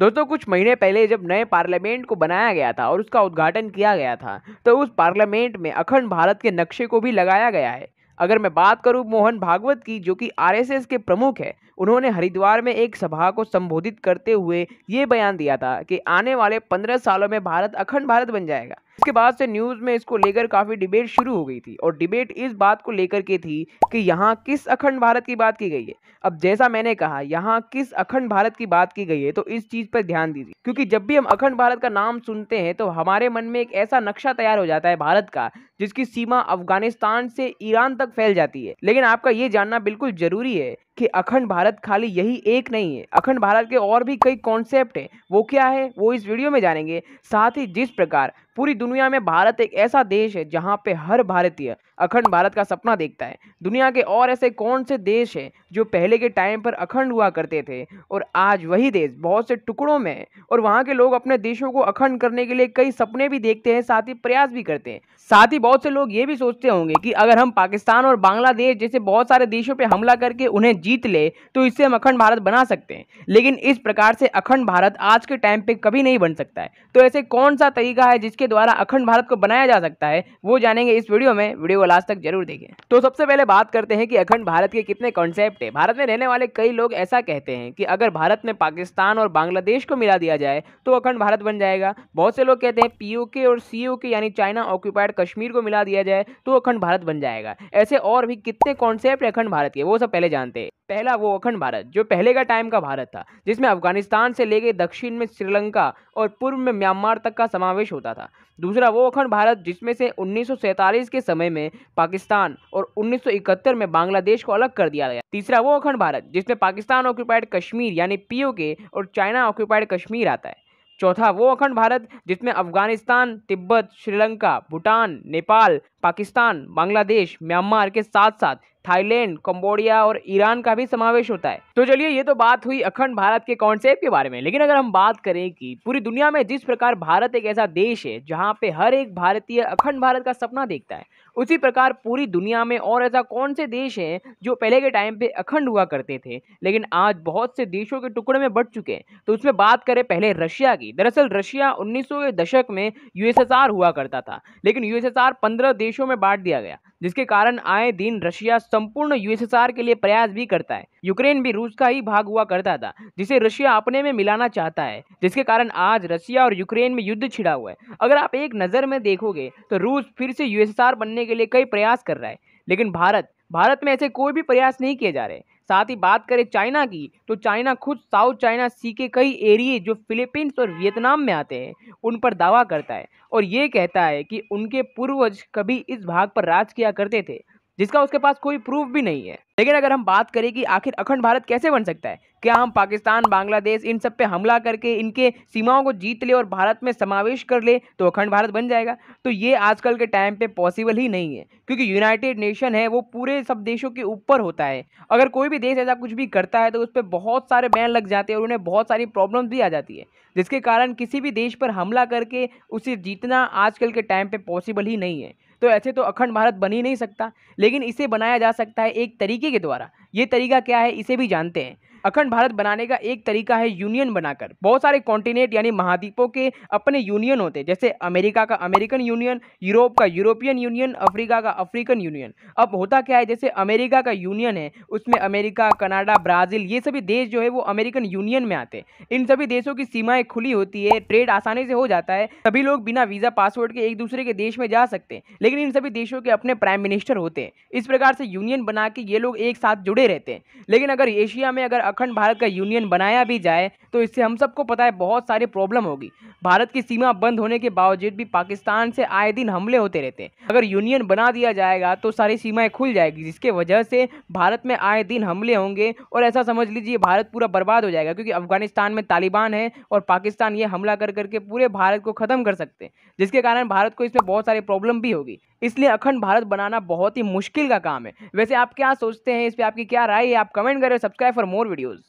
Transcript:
दोस्तों कुछ महीने पहले जब नए पार्लियामेंट को बनाया गया था और उसका उद्घाटन किया गया था तो उस पार्लियामेंट में अखंड भारत के नक्शे को भी लगाया गया है अगर मैं बात करूं मोहन भागवत की जो कि आरएसएस के प्रमुख है उन्होंने हरिद्वार में एक सभा को संबोधित करते हुए ये बयान दिया था कि आने वाले पंद्रह सालों में भारत अखंड भारत बन जाएगा इसके बाद से न्यूज़ में इसको लेकर काफ़ी डिबेट शुरू हो गई थी और डिबेट इस बात को लेकर के थी कि यहाँ किस अखंड भारत की बात की गई है अब जैसा मैंने कहा यहाँ किस अखंड भारत की बात की गई है तो इस चीज़ पर ध्यान दीजिए क्योंकि जब भी हम अखंड भारत का नाम सुनते हैं तो हमारे मन में एक ऐसा नक्शा तैयार हो जाता है भारत का जिसकी सीमा अफगानिस्तान से ईरान तक फैल जाती है लेकिन आपका ये जानना बिल्कुल जरूरी है कि अखंड भारत खाली यही एक नहीं है अखंड भारत के और भी कई कॉन्सेप्ट हैं वो क्या है वो इस वीडियो में जानेंगे साथ ही जिस प्रकार पूरी दुनिया में भारत एक ऐसा देश है जहाँ पे हर भारतीय अखंड भारत का सपना देखता है दुनिया के और ऐसे कौन से देश हैं जो पहले के टाइम पर अखंड हुआ करते थे और आज वही देश बहुत से टुकड़ों में है और वहाँ के लोग अपने देशों को अखंड करने के लिए कई सपने भी देखते हैं साथ ही प्रयास भी करते हैं साथ ही बहुत से लोग ये भी सोचते होंगे कि अगर हम पाकिस्तान और बांग्लादेश जैसे बहुत सारे देशों पर हमला करके उन्हें जीत ले तो इससे हम अखंड भारत बना सकते हैं लेकिन इस प्रकार से अखंड भारत आज के टाइम पे कभी नहीं बन सकता है तो ऐसे कौन सा तरीका है जिसके द्वारा अखंड भारत को बनाया जा सकता है वो जानेंगे इस वीडियो में वीडियो को लास्ट तक जरूर देखें तो सबसे पहले बात करते हैं कि अखंड भारत के कितने कॉन्सेप्ट है भारत में रहने वाले कई लोग ऐसा कहते हैं कि अगर भारत में पाकिस्तान और बांग्लादेश को मिला दिया जाए तो अखंड भारत बन जाएगा बहुत से लोग कहते हैं पीओके और सीओके यानी चाइना ऑक्यूपाइड कश्मीर को मिला दिया जाए तो अखंड भारत बन जाएगा ऐसे और भी कितने कॉन्सेप्ट अखंड भारत के वो सब पहले जानते हैं पहला वो अखंड भारत जो पहले का टाइम का भारत था जिसमें अफगानिस्तान से लेके दक्षिण में श्रीलंका और पूर्व में म्यांमार तक का समावेश होता था दूसरा वो अखंड भारत जिसमें से उन्नीस के समय में पाकिस्तान और उन्नीस में बांग्लादेश को अलग कर दिया गया तीसरा वो अखंड भारत जिसमें पाकिस्तान ऑक्यूपाइड कश्मीर यानी पीओके और चाइना ऑक्यूपाइड कश्मीर आता है चौथा वो अखंड भारत जिसमें अफगानिस्तान तिब्बत श्रीलंका भूटान नेपाल पाकिस्तान बांग्लादेश म्यांमार के साथ साथ थाईलैंड कंबोडिया और ईरान का भी समावेश होता है तो चलिए ये तो बात हुई अखंड भारत के कॉन्सेप्ट के बारे में लेकिन अगर हम बात करें कि पूरी दुनिया में जिस प्रकार भारत एक ऐसा देश है जहाँ पे हर एक भारतीय अखंड भारत का सपना देखता है उसी प्रकार पूरी दुनिया में और ऐसा कौन से देश हैं जो पहले के टाइम पे अखंड हुआ करते थे लेकिन आज बहुत से देशों के टुकड़े में बढ़ चुके हैं तो उसमें बात करें पहले रशिया की दरअसल रशिया उन्नीस के दशक में यूएसएसआर हुआ करता था लेकिन यूएसएसआर पंद्रह देशों में बांट दिया गया जिसके कारण आए दिन रशिया संपूर्ण यूएसएसआर के लिए प्रयास भी करता है यूक्रेन भी रूस का ही भाग हुआ करता था जिसे रशिया अपने में मिलाना चाहता है जिसके कारण आज रशिया और यूक्रेन में युद्ध छिड़ा हुआ है अगर आप एक नज़र में देखोगे तो रूस फिर से यूएसएसआर बनने के लिए कई प्रयास कर रहा है लेकिन भारत भारत में ऐसे कोई भी प्रयास नहीं किए जा रहे साथ ही बात करें चाइना की तो चाइना खुद साउथ चाइना सी के कई एरिए जो फिलीपींस और वियतनाम में आते हैं उन पर दावा करता है और ये कहता है कि उनके पूर्वज कभी इस भाग पर राज किया करते थे जिसका उसके पास कोई प्रूफ भी नहीं है लेकिन अगर हम बात करें कि आखिर अखंड भारत कैसे बन सकता है क्या हम पाकिस्तान बांग्लादेश इन सब पे हमला करके इनके सीमाओं को जीत ले और भारत में समावेश कर ले तो अखंड भारत बन जाएगा तो ये आजकल के टाइम पे पॉसिबल ही नहीं है क्योंकि यूनाइटेड नेशन है वो पूरे सब देशों के ऊपर होता है अगर कोई भी देश ऐसा कुछ भी करता है तो उस पर बहुत सारे बैन लग जाते हैं और उन्हें बहुत सारी प्रॉब्लम भी आ जाती है जिसके कारण किसी भी देश पर हमला करके उसे जीतना आजकल के टाइम पर पॉसिबल ही नहीं है तो ऐसे तो अखंड भारत बन ही नहीं सकता लेकिन इसे बनाया जा सकता है एक तरीके के द्वारा ये तरीका क्या है इसे भी जानते हैं अखंड भारत बनाने का एक तरीका है यूनियन बनाकर बहुत सारे कॉन्टिनेंट यानी महाद्वीपों के अपने यूनियन होते हैं जैसे अमेरिका का अमेरिकन यूनियन यूरोप का यूरोपियन यूनियन अफ्रीका का अफ्रीकन यूनियन अब होता क्या है जैसे अमेरिका का यूनियन है उसमें अमेरिका कनाडा ब्राज़ील ये सभी देश जो है वो अमेरिकन यूनियन में आते हैं इन सभी देशों की सीमाएँ खुली होती है ट्रेड आसानी से हो जाता है सभी लोग बिना वीज़ा पासवर्ड के एक दूसरे के देश में जा सकते हैं लेकिन इन सभी देशों के अपने प्राइम मिनिस्टर होते हैं इस प्रकार से यूनियन बना के ये लोग एक साथ जुड़ जुड़े रहते हैं लेकिन अगर एशिया में अगर अखंड भारत का यूनियन बनाया भी जाए तो इससे हम सबको पता है बहुत सारी प्रॉब्लम होगी भारत की सीमा बंद होने के बावजूद भी पाकिस्तान से आए दिन हमले होते रहते हैं अगर यूनियन बना दिया जाएगा तो सारी सीमाएँ खुल जाएगी जिसके वजह से भारत में आए दिन हमले होंगे और ऐसा समझ लीजिए भारत पूरा बर्बाद हो जाएगा क्योंकि अफगानिस्तान में तालिबान है और पाकिस्तान ये हमला कर करके पूरे भारत को ख़त्म कर सकते हैं जिसके कारण भारत को इसमें बहुत सारी प्रॉब्लम भी होगी इसलिए अखंड भारत बनाना बहुत ही मुश्किल का काम है वैसे आप क्या सोचते हैं इस पर आपकी क्या राय है आप कमेंट करें सब्सक्राइब फॉर मोर वीडियोज़